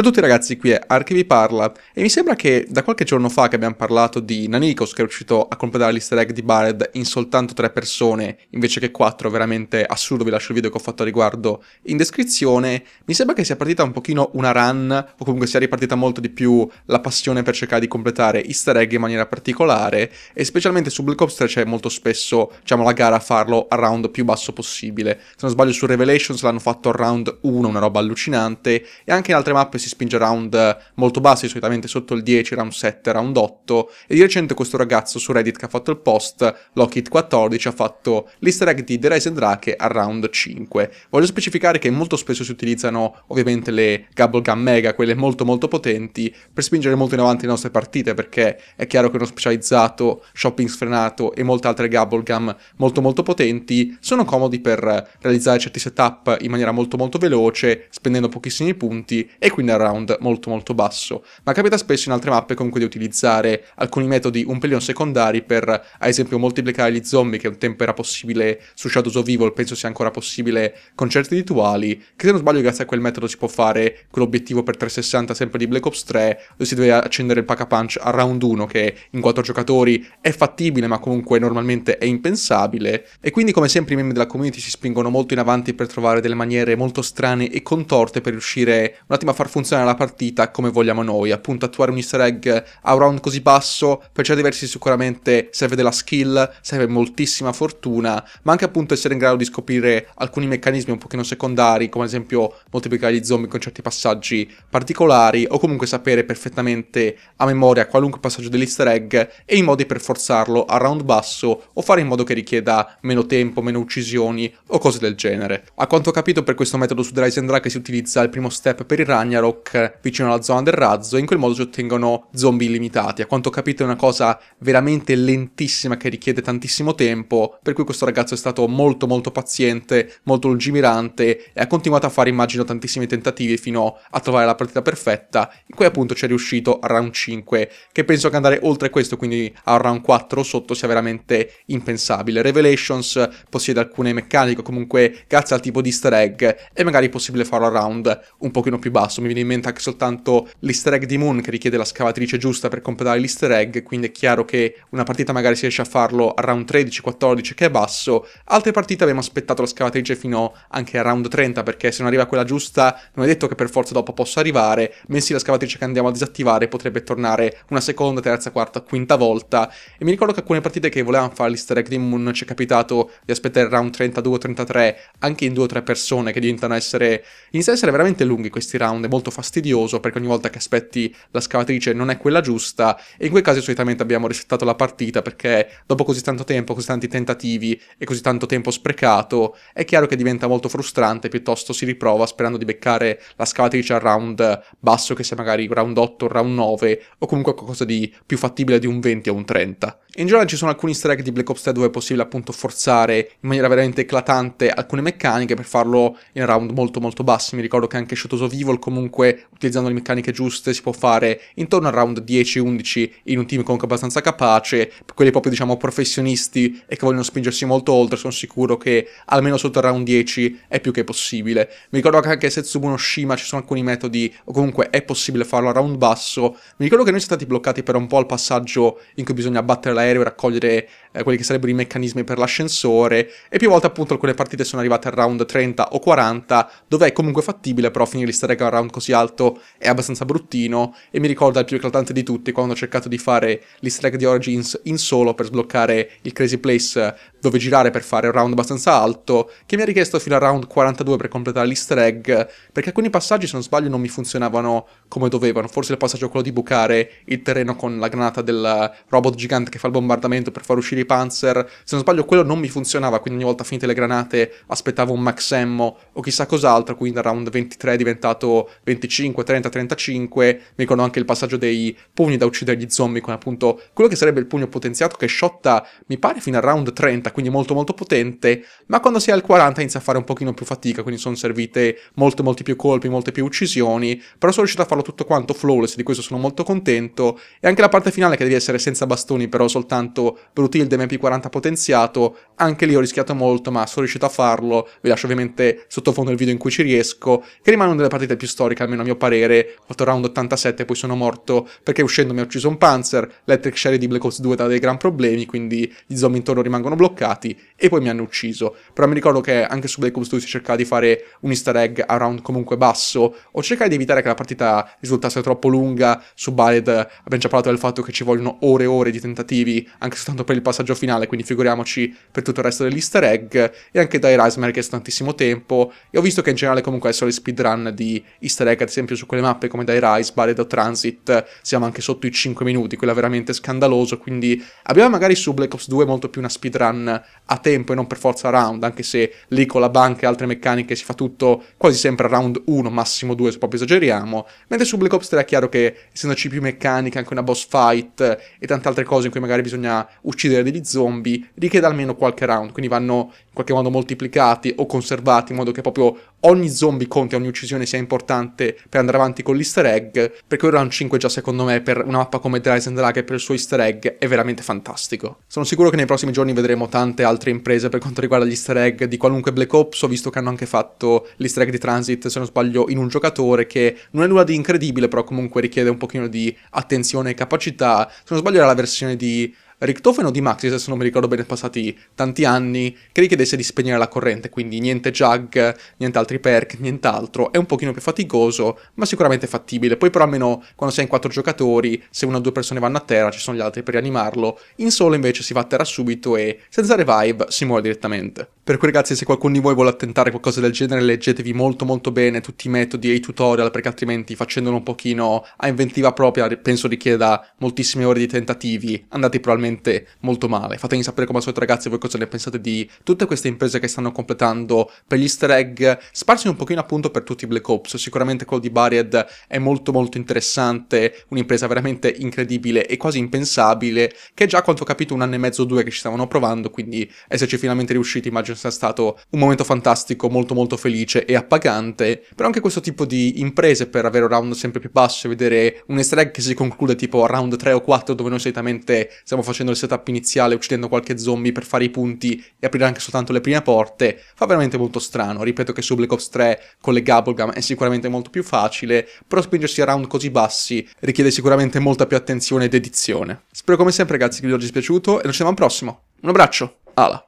Ciao a tutti ragazzi, qui è Archivi Parla e mi sembra che da qualche giorno fa che abbiamo parlato di Nanikos che è riuscito a completare l'easter egg di Bared in soltanto tre persone invece che quattro, veramente assurdo, vi lascio il video che ho fatto a riguardo in descrizione, mi sembra che sia partita un pochino una run o comunque sia ripartita molto di più la passione per cercare di completare easter egg in maniera particolare e specialmente su Black Ops 3 c'è molto spesso diciamo la gara a farlo al round più basso possibile, se non sbaglio su Revelations l'hanno fatto al round 1, una roba allucinante e anche in altre mappe si si spinge round molto bassi, solitamente sotto il 10, round 7, round 8, e di recente questo ragazzo su Reddit che ha fatto il post, Lockit14, ha fatto l'easter egg di The Rise and Drake a round 5. Voglio specificare che molto spesso si utilizzano ovviamente le Gubble Gun Mega, quelle molto molto potenti, per spingere molto in avanti le nostre partite, perché è chiaro che uno specializzato, shopping sfrenato e molte altre Gubble Gun molto molto potenti sono comodi per realizzare certi setup in maniera molto molto veloce, spendendo pochissimi punti, e quindi turnaround molto molto basso, ma capita spesso in altre mappe comunque di utilizzare alcuni metodi un pelino secondari per, ad esempio, moltiplicare gli zombie che un tempo era possibile su Shadows of Evil, penso sia ancora possibile con certi rituali, che se non sbaglio grazie a quel metodo si può fare quell'obiettivo per 360 sempre di Black Ops 3, dove si deve accendere il pack a punch a round 1 che in 4 giocatori è fattibile ma comunque normalmente è impensabile e quindi come sempre i membri della community si spingono molto in avanti per trovare delle maniere molto strane e contorte per riuscire un attimo a far funzionare funziona la partita come vogliamo noi, appunto attuare un easter egg a un round così basso, per certi versi sicuramente serve della skill, serve moltissima fortuna, ma anche appunto essere in grado di scoprire alcuni meccanismi un pochino secondari, come ad esempio moltiplicare gli zombie con certi passaggi particolari, o comunque sapere perfettamente a memoria qualunque passaggio dell'easter egg e i modi per forzarlo a round basso o fare in modo che richieda meno tempo, meno uccisioni o cose del genere. A quanto ho capito per questo metodo su Dry Sandra che si utilizza il primo step per il Ragnarok York vicino alla zona del razzo e in quel modo si ottengono zombie illimitati. A quanto ho capito è una cosa veramente lentissima che richiede tantissimo tempo, per cui questo ragazzo è stato molto molto paziente, molto lungimirante e ha continuato a fare immagino tantissimi tentativi fino a trovare la partita perfetta, in cui appunto ci è riuscito a round 5, che penso che andare oltre questo, quindi a round 4 sotto sia veramente impensabile. Revelations possiede alcune meccaniche, comunque grazie al tipo di easter egg è magari possibile farlo a round un pochino più basso, mi viene viene in mente anche soltanto l'easter egg di Moon che richiede la scavatrice giusta per completare l'easter egg, quindi è chiaro che una partita magari si riesce a farlo a round 13-14 che è basso, altre partite abbiamo aspettato la scavatrice fino anche a round 30 perché se non arriva quella giusta non è detto che per forza dopo possa arrivare, bensì la scavatrice che andiamo a disattivare potrebbe tornare una seconda, terza, quarta, quinta volta e mi ricordo che alcune partite che volevamo fare l'easter egg di Moon ci è capitato di aspettare il round 32-33 anche in due o tre persone che diventano essere iniziano a essere veramente lunghi questi round, è molto molto fastidioso perché ogni volta che aspetti la scavatrice non è quella giusta e in quei casi solitamente abbiamo resettato la partita perché dopo così tanto tempo, così tanti tentativi e così tanto tempo sprecato è chiaro che diventa molto frustrante piuttosto si riprova sperando di beccare la scavatrice al round basso che sia magari round 8 o round 9 o comunque qualcosa di più fattibile di un 20 o un 30. In generale ci sono alcuni easter di Black Ops 3 dove è possibile appunto forzare in maniera veramente eclatante alcune meccaniche per farlo in round molto molto bassi, mi ricordo che anche Shotoso Vivol comunque comunque utilizzando le meccaniche giuste si può fare intorno al round 10-11 in un team comunque abbastanza capace, quelli proprio diciamo professionisti e che vogliono spingersi molto oltre sono sicuro che almeno sotto il round 10 è più che possibile. Mi ricordo che anche Setsubuno Shima ci sono alcuni metodi o comunque è possibile farlo a round basso, mi ricordo che noi siamo stati bloccati per un po' al passaggio in cui bisogna battere l'aereo e raccogliere eh, quelli che sarebbero i meccanismi per l'ascensore e più volte appunto alcune partite sono arrivate al round 30 o 40 dove è comunque fattibile però finire di stare a round così così alto è abbastanza bruttino e mi ricorda il più eclatante di tutti quando ho cercato di fare l'easter egg di Origins in solo per sbloccare il Crazy Place eh, dove girare per fare un round abbastanza alto che mi ha richiesto fino al round 42 per completare l'easter egg perché alcuni passaggi se non sbaglio non mi funzionavano come dovevano, forse il passaggio è quello di bucare il terreno con la granata del robot gigante che fa il bombardamento per far uscire i panzer, se non sbaglio quello non mi funzionava quindi ogni volta finite le granate aspettavo un Max maxemmo o chissà cos'altro quindi al round 23 è diventato 22 25, 30, 35, mi ricordo anche il passaggio dei pugni da uccidere gli zombie con appunto quello che sarebbe il pugno potenziato che shotta mi pare fino al round 30, quindi molto molto potente, ma quando si è al 40 inizia a fare un pochino più fatica, quindi sono servite molte molti più colpi, molte più uccisioni, però sono riuscito a farlo tutto quanto flawless, di questo sono molto contento, e anche la parte finale che devi essere senza bastoni, però soltanto Brutilde MP40 potenziato, anche lì ho rischiato molto, ma sono riuscito a farlo, vi lascio ovviamente sottofondo il video in cui ci riesco, che rimane una delle partite più storiche almeno a mio parere, ho fatto round 87 poi sono morto perché uscendo mi ha ucciso un Panzer, l'Electric Shell di Black Ops 2 dà dei gran problemi, quindi gli zombie intorno rimangono bloccati e poi mi hanno ucciso. Però mi ricordo che anche su Black Ops 2 si cercava di fare un easter egg a round comunque basso, o cercare di evitare che la partita risultasse troppo lunga, su Baled abbiamo già parlato del fatto che ci vogliono ore e ore di tentativi, anche soltanto per il passaggio finale, quindi figuriamoci per tutto il resto dell'easter egg, e anche dai Rise mi ha richiesto tantissimo tempo, e ho visto che in generale comunque adesso le speedrun di easter egg che ad esempio su quelle mappe come dai Rise, Baled o Transit siamo anche sotto i 5 minuti, quella veramente scandaloso, quindi abbiamo magari su Black Ops 2 molto più una speedrun a tempo e non per forza a round, anche se lì con la banca e altre meccaniche si fa tutto quasi sempre a round 1, massimo 2 se proprio esageriamo, mentre su Black Ops 3 è chiaro che essendoci più meccaniche, anche una boss fight e tante altre cose in cui magari bisogna uccidere degli zombie, richiede almeno qualche round, quindi vanno in qualche modo moltiplicati o conservati in modo che proprio ogni zombie conti, ogni uccisione sia importante per andare avanti con l'easter egg, perché ora un 5 già secondo me per una mappa come The Rise and Drag e per il suo easter egg è veramente fantastico. Sono sicuro che nei prossimi giorni vedremo tante altre imprese per quanto riguarda gli easter egg di qualunque Black Ops, ho visto che hanno anche fatto l'easter egg di Transit, se non sbaglio, in un giocatore che non è nulla di incredibile, però comunque richiede un pochino di attenzione e capacità, se non sbaglio era la versione di o di Maxis, se non mi ricordo bene, passati tanti anni, che richiedesse di spegnere la corrente, quindi niente jug, niente altri perk, nient'altro. È un pochino più faticoso, ma sicuramente fattibile. Poi però almeno quando sei in quattro giocatori, se una o due persone vanno a terra, ci sono gli altri per rianimarlo. In solo invece si va a terra subito e, senza revive, si muore direttamente. Per cui ragazzi se qualcuno di voi vuole attentare qualcosa del genere leggetevi molto molto bene tutti i metodi e i tutorial perché altrimenti facendolo un pochino a inventiva propria penso richieda moltissime ore di tentativi, andate probabilmente molto male. Fatemi sapere come al solito ragazzi voi cosa ne pensate di tutte queste imprese che stanno completando per gli easter egg, sparsi un pochino appunto per tutti i Black Ops, sicuramente quello di Buried è molto molto interessante, un'impresa veramente incredibile e quasi impensabile che già quanto ho capito un anno e mezzo o due che ci stavano provando, quindi esserci finalmente riusciti immagino sia stato un momento fantastico, molto molto felice e appagante, però anche questo tipo di imprese per avere un round sempre più basso e vedere un easter egg che si conclude tipo a round 3 o 4 dove noi solitamente stiamo facendo il setup iniziale, uccidendo qualche zombie per fare i punti e aprire anche soltanto le prime porte, fa veramente molto strano. Ripeto che su Black Ops 3 con le Gabogam è sicuramente molto più facile, però spingersi a round così bassi richiede sicuramente molta più attenzione ed edizione. Spero come sempre ragazzi che vi sia piaciuto e ci vediamo al prossimo. Un abbraccio, ala!